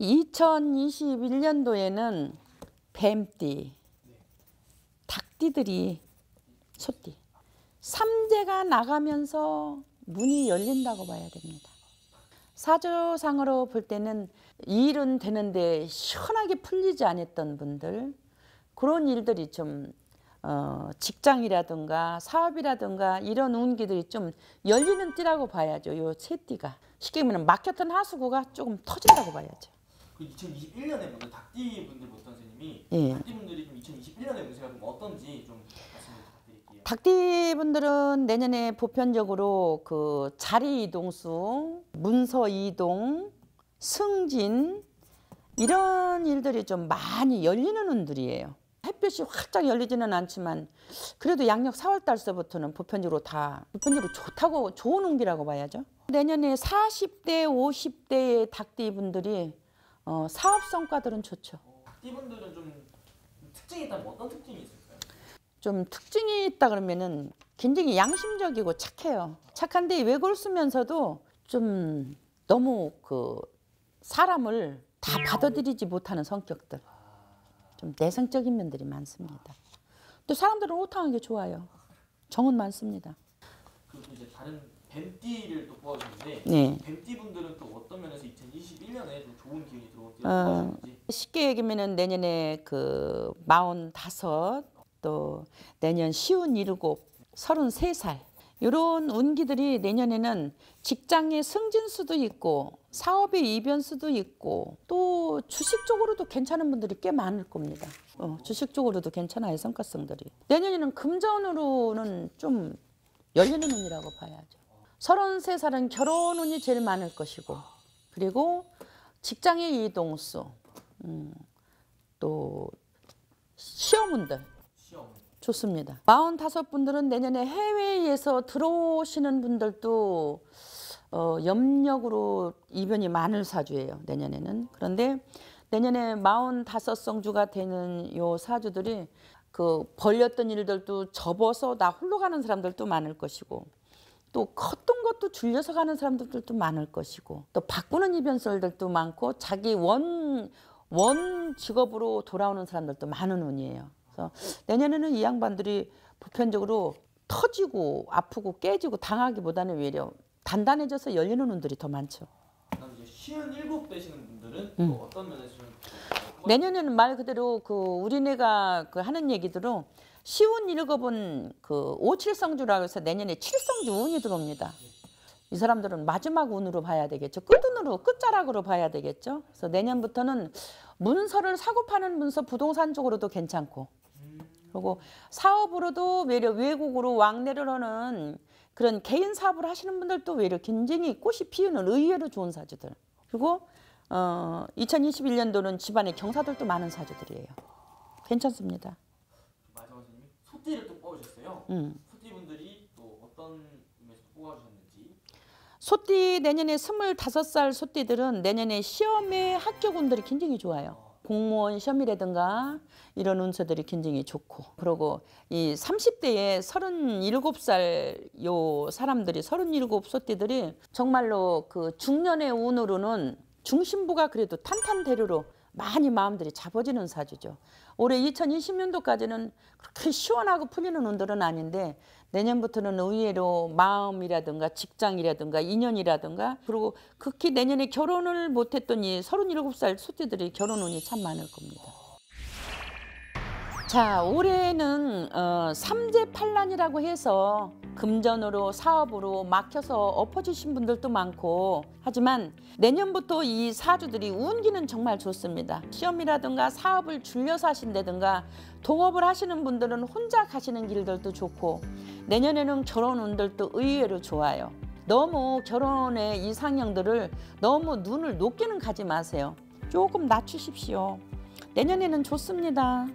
2021년도에는 뱀띠, 닭띠들이 소띠, 3대가 나가면서 문이 열린다고 봐야 됩니다. 사주상으로 볼 때는 일은 되는데 시원하게 풀리지 않았던 분들 그런 일들이 좀 어, 직장이라든가 사업이라든가 이런 운기들이 좀 열리는 띠라고 봐야죠. 요세 띠가 쉽게 말하면 막혔던 하수구가 조금 터진다고 봐야죠. 그 2021년에 먼저 닭띠 분들 못 선생님이 예. 닭띠 분들이 좀 2021년에 운세가 좀 어떤지 좀 말씀을 부탁드릴게요. 닭띠 분들은 내년에 보편적으로 그 자리 이동수, 문서 이동, 승진 이런 일들이 좀 많이 열리는 운들이에요. 햇볕이 활짝 열리지는 않지만 그래도 양력 4월 달서부터는 보편적으로 다 보편적으로 좋다고 좋은 운기라고 봐야죠. 내년에 40대, 50대의 닭띠 분들이 어, 사업 성과들은 좋죠. 띠분들은 좀 특징이 있다면 어떤 특징이 있을까요? 좀 특징이 있다 그러면은 굉장히 양심적이고 착해요. 착한데 외골수면서도 좀 너무 그 사람을 다 받아들이지 못하는 성격들. 좀 내성적인 면들이 많습니다. 또 사람들은 호탕한 게 좋아요. 정은 많습니다. 그리고 이제 다른 뱀띠를 또 뽑아주는데 네. 예. 뱀띠 분들은 또 어떤 면에서 2021년에 좀 좋은 기운이 들어올지 어, 쉽게 얘기하면 내년에 그 45, 또 내년 57, 33살 이런 운기들이 내년에는 직장의 승진수도 있고 사업의 이변수도 있고 또 주식 쪽으로도 괜찮은 분들이 꽤 많을 겁니다. 어, 주식 쪽으로도 괜찮아요 성과성들이. 내년에는 금전으로는 좀 열리는 운이라고 봐야죠. 3 3 살은 결혼 운이 제일 많을 것이고 그리고 직장의 이동수 음, 또 시험운들 좋습니다. 45분들은 내년에 해외에서 들어오시는 분들도 어, 염력으로 이변이 많을 사주예요. 내년에는. 그런데 내년에 45성주가 되는 요 사주들이 그 벌렸던 일들도 접어서 나 홀로 가는 사람들도 많을 것이고 또 컸던 것도 줄여서 가는 사람들도 많을 것이고 또 바꾸는 이변설들도 많고 자기 원, 원 직업으로 돌아오는 사람들도 많은 운이에요. 그래서 내년에는 이 양반들이 보편적으로 터지고 아프고 깨지고 당하기보다는 오히려 단단해져서 열리는 운들이 더 많죠. 그럼 이제 57 되시는 분들은 음. 또 어떤 면에서 좀 내년에는 말 그대로 그 우리네가 그 하는 얘기대로 시운 일곱은 그 오칠성주라고 해서 내년에 칠성주 운이 들어옵니다. 이 사람들은 마지막 운으로 봐야 되겠죠. 끝운으로 끝자락으로 봐야 되겠죠. 그래서 내년부터는 문서를 사고 파는 문서 부동산 쪽으로도 괜찮고 그리고 사업으로도 외려 외국으로 왕래를 하는 그런 개인 사업을 하시는 분들도 외려 굉장히 꽃이 피우는 의외로 좋은 사주들. 그리고 어, 2021년도는 집안에 경사들도 많은 사주들이에요. 괜찮습니다. 마지막으로 소띠를 또 뽑으셨어요. 음. 소띠분들이 또 어떤 의미에서 뽑아주셨는지. 소띠 내년에 25살 소띠들은 내년에 시험에 합격 운들이 굉장히 좋아요. 공무원 시험이라든가 이런 운세들이 굉장히 좋고 그리고 이 30대에 37살 요 사람들이 37소띠들이 정말로 그 중년의 운으로는 중심부가 그래도 탄탄대로로 많이 마음들이 잡아지는 사주죠. 올해 2020년도까지는 그렇게 시원하고 풀리는 운들은 아닌데 내년부터는 의외로 마음이라든가 직장이라든가 인연이라든가 그리고 극히 내년에 결혼을 못했던 이 37살 소띠들이 결혼 운이 참 많을 겁니다. 자 올해는 어, 삼재팔란이라고 해서 금전으로 사업으로 막혀서 엎어지신 분들도 많고 하지만 내년부터 이 사주들이 운기는 정말 좋습니다. 시험이라든가 사업을 줄여서 하신다든가 동업을 하시는 분들은 혼자 가시는 길들도 좋고 내년에는 결혼 운들도 의외로 좋아요. 너무 결혼의 이상형들을 너무 눈을 높게는 가지 마세요. 조금 낮추십시오. 내년에는 좋습니다.